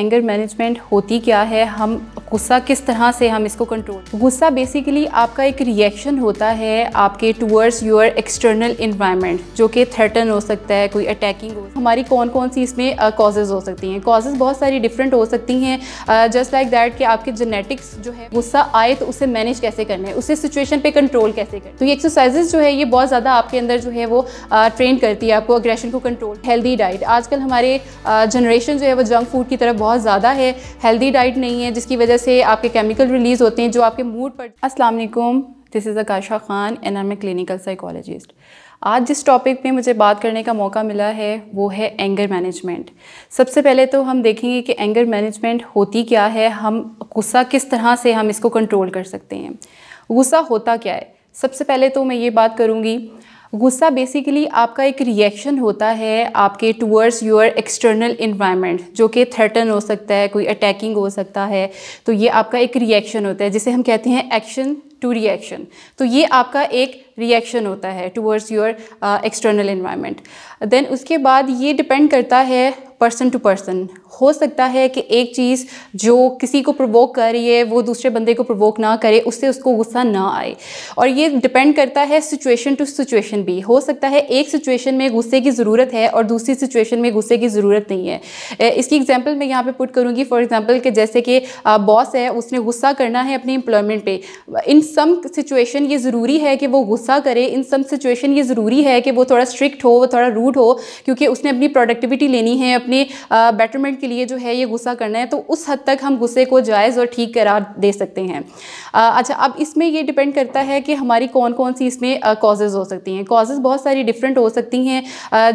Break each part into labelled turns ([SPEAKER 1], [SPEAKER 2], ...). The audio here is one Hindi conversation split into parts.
[SPEAKER 1] एंगर मैनेजमेंट होती क्या है हम गुस्सा किस तरह से हम इसको कंट्रोल गुस्सा बेसिकली आपका एक रिएक्शन होता है आपके टूवर्ड्स योर एक्सटर्नल इन्वायरमेंट जो कि थ्रेटन हो सकता है कोई अटैकिंग हो हमारी कौन कौन सी इसमें कॉजेज़ हो सकती हैं कॉजेज़ बहुत सारी डिफरेंट हो सकती हैं जस्ट लाइक दैट कि आपके जेनेटिक्स जो है गुस्सा आए तो उसे मैनेज कैसे करना है उसे सिचुएशन पर कंट्रोल कैसे करना तो ये एक्सरसाइजेज जो है ये बहुत ज़्यादा आपके अंदर जो है वो ट्रेन करती है आपको अग्रेशन को कंट्रोल हेल्दी डाइट आजकल हमारे जनरेशन जो है वो जंक फूड की तरफ बहुत ज़्यादा है हेल्दी डाइट नहीं है जिसकी वजह से आपके केमिकल रिलीज़ होते हैं जो आपके मूड पर अस्सलाम वालेकुम this is Akasha Khan and I am clinical psychologist आज जिस टॉपिक पे मुझे बात करने का मौका मिला है वो है एंगर मैनेजमेंट सबसे पहले तो हम देखेंगे कि एंगर मैनेजमेंट होती क्या है हम गुस्सा किस तरह से हम इसको कंट्रोल कर सकते हैं गुस्सा होता क्या है सबसे पहले तो मैं ये बात करूँगी गुस्सा बेसिकली आपका एक रिएक्शन होता है आपके टूवर्ड्स योर एक्सटर्नल इन्वायरमेंट जो कि थ्रेटन हो सकता है कोई अटैकिंग हो सकता है तो ये आपका एक रिएक्शन होता है जिसे हम कहते हैं एक्शन टू रिएक्शन तो ये आपका एक रिएक्शन होता है towards your external environment then उसके बाद ये डिपेंड करता है पर्सन टू पर्सन हो सकता है कि एक चीज़ जो किसी को प्रोवोक कर रही है वो दूसरे बंदे को प्रोवोक ना करे उससे उसको गुस्सा ना आए और ये डिपेंड करता है सिचुएशन टू सिचुएशन भी हो सकता है एक सिचुएशन में गुस्से की ज़रूरत है और दूसरी सिचुएशन में गुस्से की ज़रूरत नहीं है इसकी एग्जाम्पल मैं यहाँ पर पुट करूँगी फॉर एग्ज़ाम्पल कि जैसे कि बॉस है उसने गुस्सा करना है अपनी एम्प्लॉयमेंट पर इन सम सिचुएशन ये ज़रूरी है कि वो गुस्सा करे इन सम सिचुएशन ये ज़रूरी है कि वो थोड़ा स्ट्रिक्ट हो वो थोड़ा रूड हो क्योंकि उसने अपनी प्रोडक्टिविटी लेनी है अपने बेटरमेंट के लिए जो है ये गुस्सा करना है तो उस हद तक हम गुस्से को जायज़ और ठीक करार दे सकते हैं अच्छा अब इसमें ये डिपेंड करता है कि हमारी कौन कौन सी इसमें कॉजेज़ हो सकती हैं कॉजेज़ बहुत सारी डिफरेंट हो सकती हैं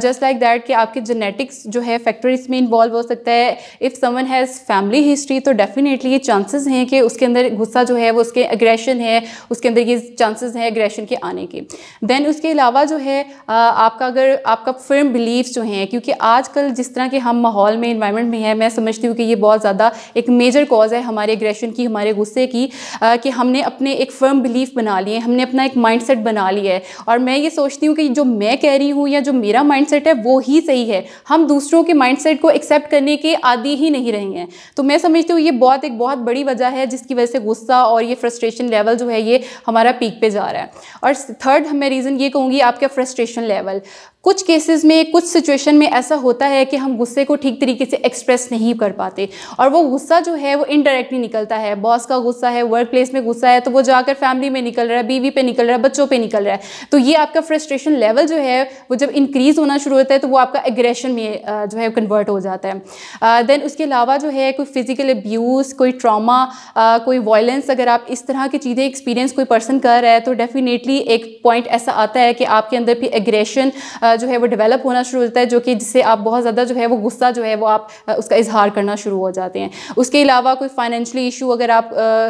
[SPEAKER 1] जस्ट लाइक दैट कि आपके जेनेटिक्स जो है फैक्टर इसमें इन्वॉल्व हो सकता है if someone has family history तो डेफिनेटली ये चांसेस हैं कि उसके अंदर गुस्सा जो है वो उसके एग्रेशन है उसके अंदर ये चांसेस हैं एग्रेशन के आने के देन उसके अलावा जो है आपका अगर आपका फर्म बिलीव जो हैं क्योंकि आजकल जिस तरह के हम माहौल में इन्वायरमेंट में हैं मैं समझती हूँ कि ये बहुत ज़्यादा एक मेजर कॉज है हमारे एग्रेशन की हमारे गुस्से की आ, कि हमने अपने एक फर्म बिलीफ बना लिए हमने अपना एक माइंड बना लिया है और मैं ये सोचती हूँ कि जो मैं कह रही हूँ या जो मेरा सेट है वो ही सही है हम दूसरों के सेट को एक्सेप्ट करने के आदि ही नहीं रहे हैं तो मैं समझती हूँ ये बहुत एक बहुत बड़ी वजह है जिसकी वजह से गुस्सा और ये फ्रस्ट्रेशन लेवल जो है ये हमारा पीक पे जा रहा है और थर्ड मैं रीज़न ये कहूँगी आपका फ्रस्ट्रेशन लेवल कुछ केसेस में कुछ सिचुएशन में ऐसा होता है कि हम गुस्से को ठीक तरीके से एक्सप्रेस नहीं कर पाते और वो गुस्सा जो है वो इनडायरेक्टली निकलता है बॉस का गुस्सा है वर्क प्लेस में गुस्सा है तो वो जाकर फैमिली में निकल रहा है बीवी पे निकल रहा है बच्चों पे निकल रहा है तो ये आपका फ्रस्ट्रेशन लेवल जो है वो जब इंक्रीज़ होना शुरू होता है तो वो आपका एग्रेशन में जो है कन्वर्ट हो जाता है देन उसके अलावा जो है कोई फिज़िकल अब्यूज़ कोई ट्रामा कोई वॉयलेंस अगर आप इस तरह की चीज़ें एक्सपीरियंस कोई पर्सन कर रहा है तो डेफिनेटली एक पॉइंट ऐसा आता है कि आपके अंदर भी एग्रेशन जो है वो डेवलप होना शुरू हो जाता है जो कि जिससे आप बहुत ज़्यादा जो है वो गुस्सा जो है वो आप उसका इजहार करना शुरू हो जाते हैं उसके अलावा कोई फाइनेंशियली इशू अगर आप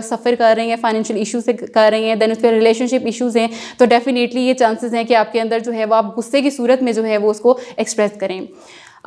[SPEAKER 1] सफ़र कर रहे हैं फाइनेंशियल इशू से कर रहे हैं दैन उसके रिलेशनशिप इशूज़ हैं तो डेफ़िनेटली ये चांसेस हैं कि आपके अंदर जो है वो आप गुस्से की सूरत में जो है वो उसको एक्सप्रेस करें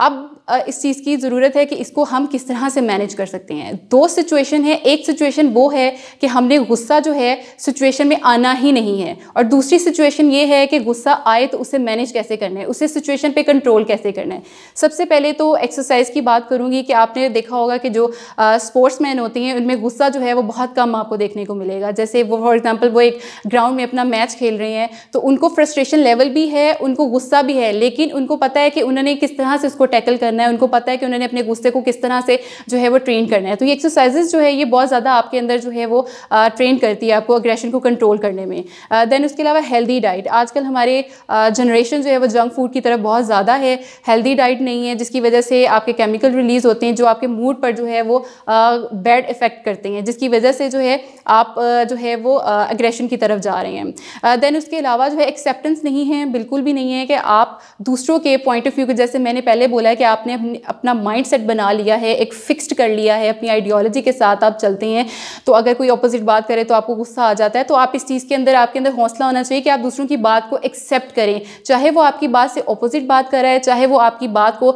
[SPEAKER 1] अब इस चीज़ की ज़रूरत है कि इसको हम किस तरह से मैनेज कर सकते हैं दो सिचुएशन है एक सिचुएशन वो है कि हमने गुस्सा जो है सिचुएशन में आना ही नहीं है और दूसरी सिचुएशन ये है कि गुस्सा आए तो उसे मैनेज कैसे करना है उसे सिचुएशन पे कंट्रोल कैसे करना है सबसे पहले तो एक्सरसाइज की बात करूँगी कि आपने देखा होगा कि जो स्पोर्ट्स मैन होती हैं उनमें गुस्सा जो है वो बहुत कम आपको देखने को मिलेगा जैसे वो फॉर एग्ज़ाम्पल वो एक ग्राउंड में अपना मैच खेल रहे हैं तो उनको फ्रस्ट्रेशन लेवल भी है उनको गुस्सा भी है लेकिन उनको पता है कि उन्होंने किस तरह से उसको टैकल करना है उनको पता है कि उन्होंने अपने गुस्से को किस तरह से जो है वो ट्रेन करना है तो ये एक्सरसाइजेज जो है ये बहुत ज़्यादा आपके अंदर जो है वो ट्रेन करती है आपको अग्रेशन को कंट्रोल करने में देन उसके अलावा हेल्दी डाइट आजकल हमारे जनरेशन जो है वो जंक फूड की तरफ बहुत ज़्यादा है हेल्दी डाइट नहीं है जिसकी वजह से आपके केमिकल रिलीज़ होते हैं जो आपके मूड पर जो है वो बैड इफ़ेक्ट करते हैं जिसकी वजह से जो है आप जो है वो अग्रेशन की तरफ जा रहे हैं देन उसके अलावा जो है एक्सेप्टेंस नहीं है बिल्कुल भी नहीं है कि आप दूसरों के पॉइंट ऑफ व्यू के जैसे मैंने पहले बोला है कि आपने अपना माइंड सेट बना लिया है एक फिक्स्ड कर लिया है अपनी आइडियोलॉजी के साथ आप चलते हैं तो अगर कोई अपोजिट बात करे तो आपको गुस्सा आ जाता है तो आप इस चीज़ के अंदर आपके अंदर हौसला होना चाहिए कि आप दूसरों की बात को एक्सेप्ट करें चाहे वो आपकी बात से अपोजिट बात कर रहा है चाहे वो आपकी बात को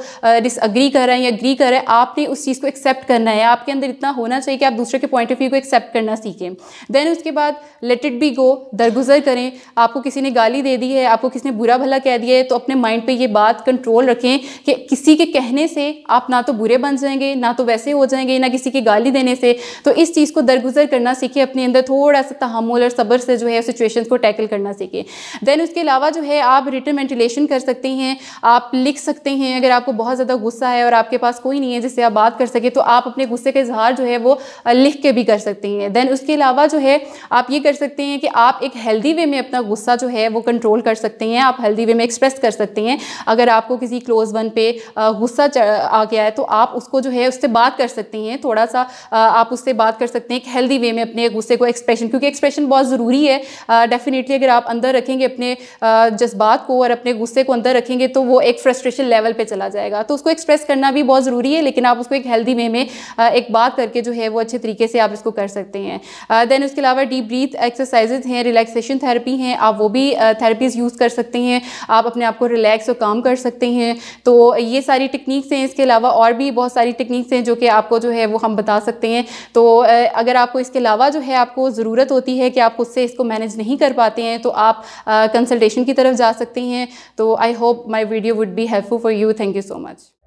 [SPEAKER 1] डिसअग्री कर रहा है या अग्री कर रहा है आपने उस चीज़ को एक्सेप्ट करना है आपके अंदर इतना होना चाहिए कि आप दूसरे के पॉइंट ऑफ व्यू को एक्सेप्ट करना सीखें देन उसके बाद लेट इट बी गो दरगुजर करें आपको किसी ने गाली दे दी है आपको किसी ने बुरा भला कह दिया है तो अपने माइंड पे ये बात कंट्रोल रखें कि किसी के कहने से आप ना तो बुरे बन जाएंगे ना तो वैसे हो जाएंगे ना किसी की गाली देने से तो इस चीज़ को दरगुजर करना सीखे अपने अंदर थोड़ा सा तहमुल और सब्र से जो है सिचुएशन को टैकल करना सीखे दैन उसके अलावा जो है आप रिटर्न वेंटिलेशन कर सकते हैं आप लिख सकते हैं अगर आपको बहुत ज़्यादा गुस्सा है और आपके पास कोई नहीं है जिससे आप बात कर सकें तो आप अपने गुस्से का इजहार जो है वो लिख के भी कर सकते हैं दैन उसके अलावा जो है आप ये कर सकते हैं कि आप एक हेल्दी वे में अपना गुस्सा जो है वो कंट्रोल कर सकते हैं आप हेल्दी वे में एक्सप्रेस कर सकते हैं अगर आपको किसी क्लोज़ वन पे गुस्सा आ गया है तो आप उसको जो है उससे बात कर सकती हैं थोड़ा सा आप उससे बात कर सकते हैं एक हेल्दी वे में अपने गुस्से को एक्सप्रेशन क्योंकि एक्सप्रेशन बहुत ज़रूरी है डेफिनेटली अगर आप अंदर रखेंगे अपने जज्बात को और अपने गुस्से को अंदर रखेंगे तो वो एक फ्रस्ट्रेशन लेवल पर चला जाएगा तो उसको एक्सप्रेस करना भी बहुत ज़रूरी है लेकिन आप उसको एक हेल्दी वे में एक बात करके जो है वो अच्छे तरीके से आप इसको कर सकते हैं देन उसके अलावा डीप ब्रीथ एक्सरसाइजेज हैं रिलैक्सेशन थेरेपी हैं आप वो भी थेरेपीज़ यूज़ कर सकते हैं आप अपने आप को रिलैक्स और काम कर सकते हैं तो ये सारी टेक्निक्स हैं इसके अलावा और भी बहुत सारी टेक्निक्स हैं जो कि आपको जो है वो हम बता सकते हैं तो अगर आपको इसके अलावा जो है आपको ज़रूरत होती है कि आप खुद से इसको मैनेज नहीं कर पाते हैं तो आप कंसल्टेशन की तरफ जा सकते हैं तो I hope my video would be helpful for you thank you so much